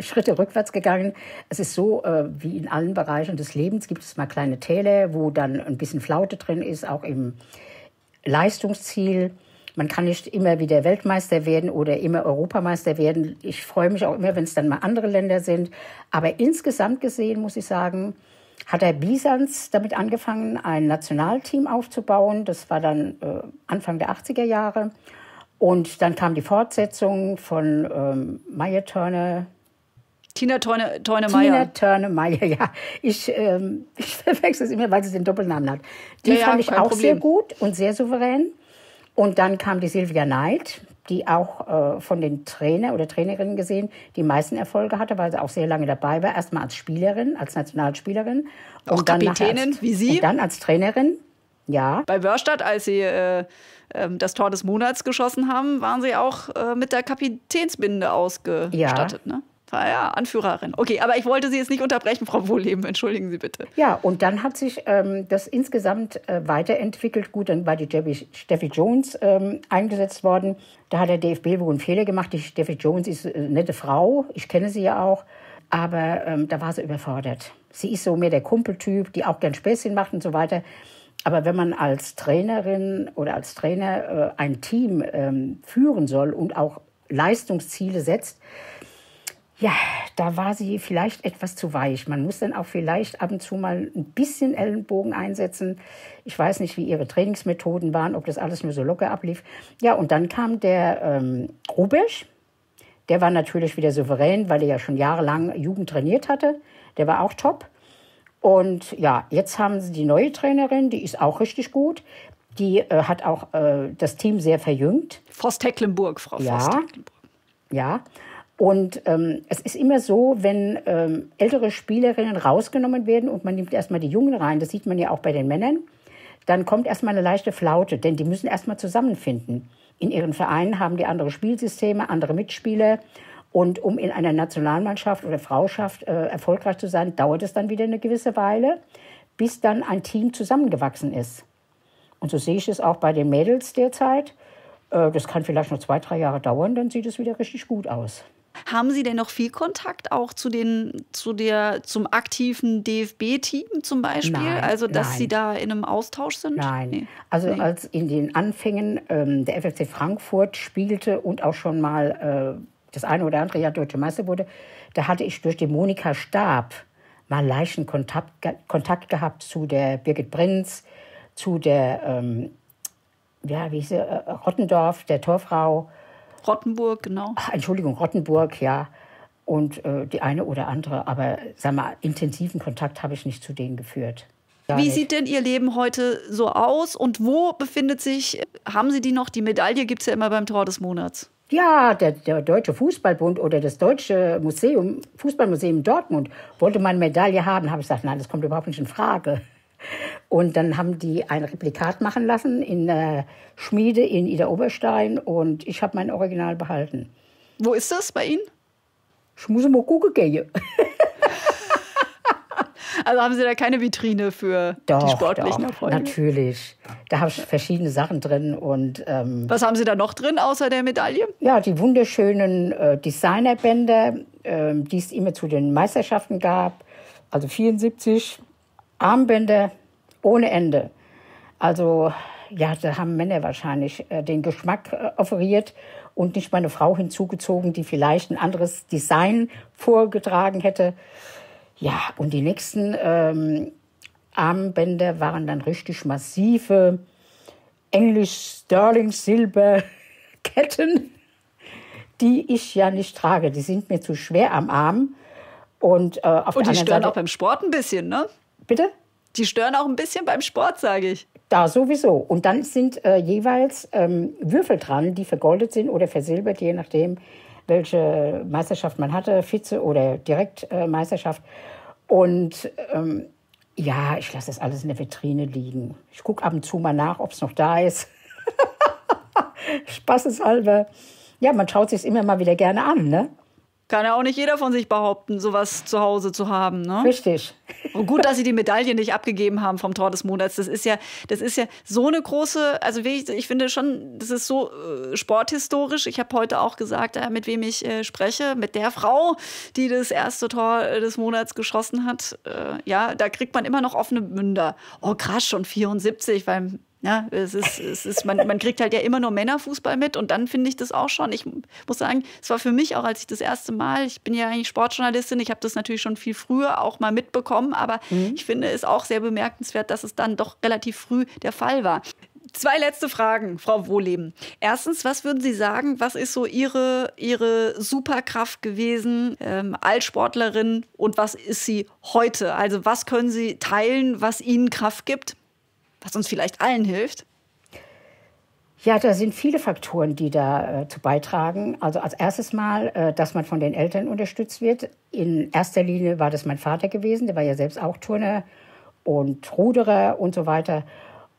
Schritte rückwärts gegangen. Es ist so, äh, wie in allen Bereichen des Lebens gibt es mal kleine Täler, wo dann ein bisschen Flaute drin ist, auch im Leistungsziel. Man kann nicht immer wieder Weltmeister werden oder immer Europameister werden. Ich freue mich auch immer, wenn es dann mal andere Länder sind. Aber insgesamt gesehen muss ich sagen, hat er Bisanz damit angefangen, ein Nationalteam aufzubauen. Das war dann äh, Anfang der 80er Jahre. Und dann kam die Fortsetzung von ähm, Maya Turner. Tina Turner, Meyer. Tina Turner Meyer, ja. Ich, ähm, ich verwechsel es immer, weil sie den Doppelnamen hat. Die ja, fand ich auch Problem. sehr gut und sehr souverän. Und dann kam die Sylvia Knight, die auch äh, von den Trainer oder Trainerinnen gesehen die meisten Erfolge hatte, weil sie auch sehr lange dabei war. Erstmal als Spielerin, als Nationalspielerin. Auch und dann Kapitänin als, wie Sie? Und dann als Trainerin, ja. Bei Wörstadt, als Sie äh, ähm, das Tor des Monats geschossen haben, waren Sie auch äh, mit der Kapitänsbinde ausgestattet, ja. ne? ja Anführerin. Okay, aber ich wollte Sie jetzt nicht unterbrechen, Frau Wohleben, entschuldigen Sie bitte. Ja, und dann hat sich ähm, das insgesamt äh, weiterentwickelt. Gut, dann war die Jeffy, Steffi Jones ähm, eingesetzt worden. Da hat der DFB wohl einen Fehler gemacht. Die Steffi Jones ist eine äh, nette Frau, ich kenne sie ja auch, aber ähm, da war sie überfordert. Sie ist so mehr der Kumpeltyp, die auch gern Späßchen macht und so weiter. Aber wenn man als Trainerin oder als Trainer äh, ein Team ähm, führen soll und auch Leistungsziele setzt, ja, da war sie vielleicht etwas zu weich. Man muss dann auch vielleicht ab und zu mal ein bisschen Ellenbogen einsetzen. Ich weiß nicht, wie ihre Trainingsmethoden waren, ob das alles nur so locker ablief. Ja, und dann kam der ähm, Rubisch. Der war natürlich wieder souverän, weil er ja schon jahrelang Jugend trainiert hatte. Der war auch top. Und ja, jetzt haben sie die neue Trainerin, die ist auch richtig gut. Die äh, hat auch äh, das Team sehr verjüngt. Frost Hecklenburg, Frau Frost Hecklenburg. Ja. Ja. Und ähm, es ist immer so, wenn ähm, ältere Spielerinnen rausgenommen werden und man nimmt erstmal die Jungen rein, das sieht man ja auch bei den Männern, dann kommt erstmal eine leichte Flaute, denn die müssen erstmal zusammenfinden. In ihren Vereinen haben die andere Spielsysteme, andere Mitspieler. Und um in einer Nationalmannschaft oder Frauschaft äh, erfolgreich zu sein, dauert es dann wieder eine gewisse Weile, bis dann ein Team zusammengewachsen ist. Und so sehe ich es auch bei den Mädels derzeit. Äh, das kann vielleicht noch zwei, drei Jahre dauern, dann sieht es wieder richtig gut aus. Haben Sie denn noch viel Kontakt auch zu den, zu der, zum aktiven DFB-Team zum Beispiel? Nein, also, dass nein. Sie da in einem Austausch sind? Nein. Nee. Also, nee. als in den Anfängen ähm, der FFC Frankfurt spielte und auch schon mal äh, das eine oder andere Jahr Deutsche Meister wurde, da hatte ich durch die Monika Stab mal leichten Kontakt, Kontakt gehabt zu der Birgit Prinz, zu der, ähm, ja, wie hieß sie, äh, Rottendorf, der Torfrau Rottenburg, genau. Ach, Entschuldigung, Rottenburg, ja. Und äh, die eine oder andere, aber sag mal, intensiven Kontakt habe ich nicht zu denen geführt. Gar Wie nicht. sieht denn Ihr Leben heute so aus und wo befindet sich, haben Sie die noch? Die Medaille gibt es ja immer beim Tor des Monats. Ja, der, der, Deutsche Fußballbund oder das Deutsche Museum, Fußballmuseum Dortmund wollte meine Medaille haben. habe ich gesagt, nein, das kommt überhaupt nicht in Frage. Und dann haben die ein Replikat machen lassen in der Schmiede in Ida Oberstein und ich habe mein Original behalten. Wo ist das bei Ihnen? Ich muss mal gucken gehen. Also haben Sie da keine Vitrine für doch, die sportlichen doch, Erfolge? Natürlich. Da habe ich verschiedene Sachen drin. Und, ähm, Was haben Sie da noch drin außer der Medaille? Ja, die wunderschönen äh, Designerbänder, äh, die es immer zu den Meisterschaften gab. Also 74 Armbänder, ohne Ende. Also ja, da haben Männer wahrscheinlich äh, den Geschmack äh, offeriert und nicht mal eine Frau hinzugezogen, die vielleicht ein anderes Design vorgetragen hätte. Ja, und die nächsten ähm, Armbänder waren dann richtig massive Englisch-Sterling-Silber-Ketten, die ich ja nicht trage. Die sind mir zu schwer am Arm. Und, äh, auf und die stören Seite, auch beim Sport ein bisschen, ne? Bitte? Die stören auch ein bisschen beim Sport, sage ich. Da sowieso. Und dann sind äh, jeweils ähm, Würfel dran, die vergoldet sind oder versilbert, je nachdem, welche Meisterschaft man hatte, Vize- oder Direktmeisterschaft. Äh, und ähm, ja, ich lasse das alles in der Vitrine liegen. Ich gucke ab und zu mal nach, ob es noch da ist. Spaßeshalber. Ja, man schaut sich immer mal wieder gerne an, ne? Kann ja auch nicht jeder von sich behaupten, sowas zu Hause zu haben. Ne? Richtig. Und gut, dass sie die Medaille nicht abgegeben haben vom Tor des Monats. Das ist ja, das ist ja so eine große, also ich, finde schon, das ist so äh, sporthistorisch. Ich habe heute auch gesagt, äh, mit wem ich äh, spreche, mit der Frau, die das erste Tor äh, des Monats geschossen hat. Äh, ja, da kriegt man immer noch offene Münder. Oh, krass, schon 74, weil ja, es ist, es ist, man, man kriegt halt ja immer nur Männerfußball mit und dann finde ich das auch schon. Ich muss sagen, es war für mich auch, als ich das erste Mal, ich bin ja eigentlich Sportjournalistin, ich habe das natürlich schon viel früher auch mal mitbekommen, aber mhm. ich finde es auch sehr bemerkenswert, dass es dann doch relativ früh der Fall war. Zwei letzte Fragen, Frau Wohleben. Erstens, was würden Sie sagen, was ist so Ihre, Ihre Superkraft gewesen ähm, als Sportlerin und was ist sie heute? Also was können Sie teilen, was Ihnen Kraft gibt? was uns vielleicht allen hilft? Ja, da sind viele Faktoren, die dazu äh, beitragen. Also als erstes Mal, äh, dass man von den Eltern unterstützt wird. In erster Linie war das mein Vater gewesen, der war ja selbst auch Turner und Ruderer und so weiter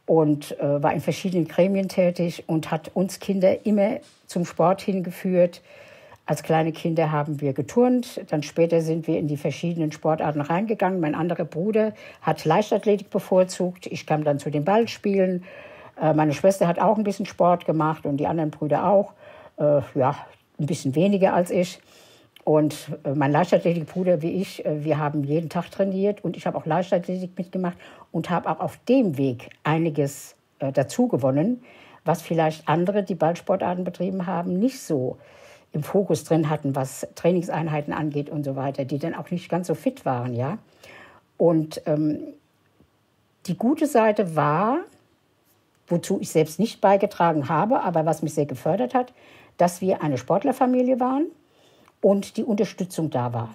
und äh, war in verschiedenen Gremien tätig und hat uns Kinder immer zum Sport hingeführt, als kleine Kinder haben wir geturnt, dann später sind wir in die verschiedenen Sportarten reingegangen. Mein anderer Bruder hat Leichtathletik bevorzugt, ich kam dann zu den Ballspielen. Äh, meine Schwester hat auch ein bisschen Sport gemacht und die anderen Brüder auch. Äh, ja, ein bisschen weniger als ich. Und äh, mein Leichtathletikbruder wie ich, wir haben jeden Tag trainiert und ich habe auch Leichtathletik mitgemacht und habe auch auf dem Weg einiges dazu gewonnen, was vielleicht andere, die Ballsportarten betrieben haben, nicht so äh, im Fokus drin hatten, was Trainingseinheiten angeht und so weiter, die dann auch nicht ganz so fit waren, ja. Und ähm, die gute Seite war, wozu ich selbst nicht beigetragen habe, aber was mich sehr gefördert hat, dass wir eine Sportlerfamilie waren und die Unterstützung da war.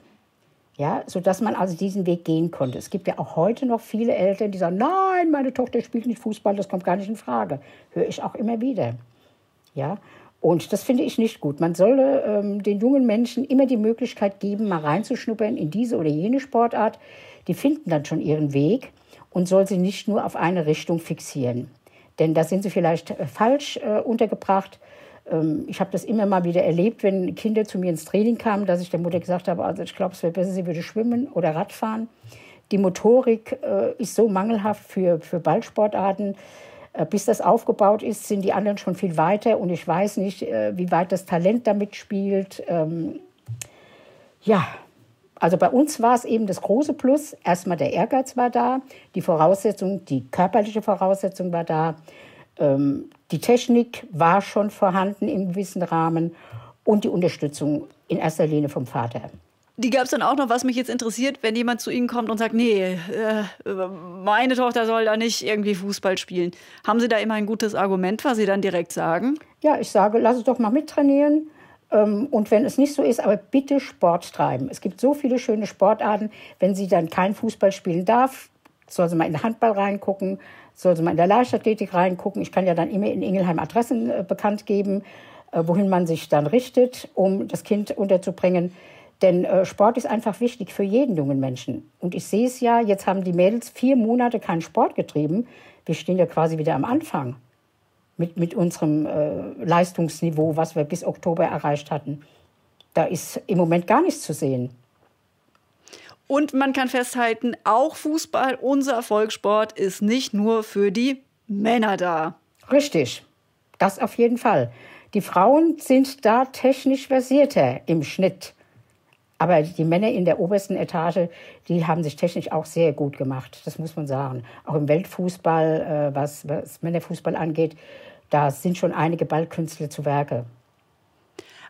Ja, sodass man also diesen Weg gehen konnte. Es gibt ja auch heute noch viele Eltern, die sagen, nein, meine Tochter spielt nicht Fußball, das kommt gar nicht in Frage. Höre ich auch immer wieder. Ja, und das finde ich nicht gut. Man solle ähm, den jungen Menschen immer die Möglichkeit geben, mal reinzuschnuppern in diese oder jene Sportart. Die finden dann schon ihren Weg und soll sie nicht nur auf eine Richtung fixieren. Denn da sind sie vielleicht äh, falsch äh, untergebracht. Ähm, ich habe das immer mal wieder erlebt, wenn Kinder zu mir ins Training kamen, dass ich der Mutter gesagt habe, also ich glaube, es wäre besser, sie würde schwimmen oder Radfahren. Die Motorik äh, ist so mangelhaft für, für Ballsportarten äh, bis das aufgebaut ist, sind die anderen schon viel weiter und ich weiß nicht, äh, wie weit das Talent damit spielt. Ähm, ja, also bei uns war es eben das große Plus. Erstmal der Ehrgeiz war da, die Voraussetzung, die körperliche Voraussetzung war da, ähm, die Technik war schon vorhanden im gewissen Rahmen und die Unterstützung in erster Linie vom Vater die gab es dann auch noch, was mich jetzt interessiert, wenn jemand zu Ihnen kommt und sagt, nee, äh, meine Tochter soll da nicht irgendwie Fußball spielen. Haben Sie da immer ein gutes Argument, was Sie dann direkt sagen? Ja, ich sage, lass es doch mal mittrainieren. Ähm, und wenn es nicht so ist, aber bitte Sport treiben. Es gibt so viele schöne Sportarten. Wenn sie dann kein Fußball spielen darf, soll sie mal in den Handball reingucken, soll sie mal in der Leichtathletik reingucken. Ich kann ja dann immer in Ingelheim Adressen äh, bekannt geben, äh, wohin man sich dann richtet, um das Kind unterzubringen. Denn äh, Sport ist einfach wichtig für jeden jungen Menschen. Und ich sehe es ja, jetzt haben die Mädels vier Monate keinen Sport getrieben. Wir stehen ja quasi wieder am Anfang mit, mit unserem äh, Leistungsniveau, was wir bis Oktober erreicht hatten. Da ist im Moment gar nichts zu sehen. Und man kann festhalten, auch Fußball, unser Volkssport, ist nicht nur für die Männer da. Richtig, das auf jeden Fall. Die Frauen sind da technisch versierter im Schnitt. Aber die Männer in der obersten Etage, die haben sich technisch auch sehr gut gemacht, das muss man sagen. Auch im Weltfußball, äh, was, was Männerfußball angeht, da sind schon einige Ballkünstler zu Werke.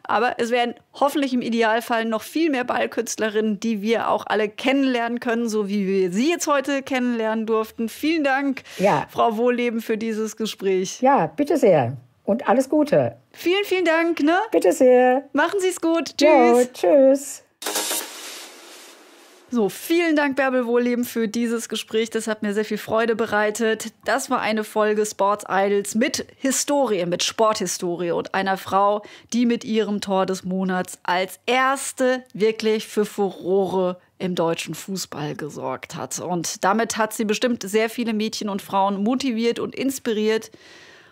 Aber es werden hoffentlich im Idealfall noch viel mehr Ballkünstlerinnen, die wir auch alle kennenlernen können, so wie wir sie jetzt heute kennenlernen durften. Vielen Dank, ja. Frau Wohleben, für dieses Gespräch. Ja, bitte sehr. Und alles Gute. Vielen, vielen Dank. Ne? Bitte sehr. Machen Sie es gut. Tschüss. Jo, tschüss. So, vielen Dank, Bärbel Wohlleben, für dieses Gespräch. Das hat mir sehr viel Freude bereitet. Das war eine Folge Sports Idols mit Historie, mit Sporthistorie und einer Frau, die mit ihrem Tor des Monats als erste wirklich für Furore im deutschen Fußball gesorgt hat. Und damit hat sie bestimmt sehr viele Mädchen und Frauen motiviert und inspiriert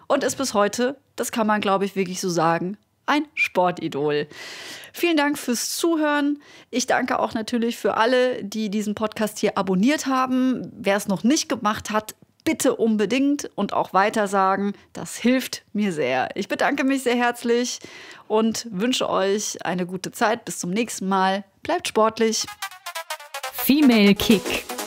und ist bis heute, das kann man, glaube ich, wirklich so sagen, ein Sportidol. Vielen Dank fürs Zuhören. Ich danke auch natürlich für alle, die diesen Podcast hier abonniert haben. Wer es noch nicht gemacht hat, bitte unbedingt und auch weitersagen. Das hilft mir sehr. Ich bedanke mich sehr herzlich und wünsche euch eine gute Zeit. Bis zum nächsten Mal. Bleibt sportlich. Female Kick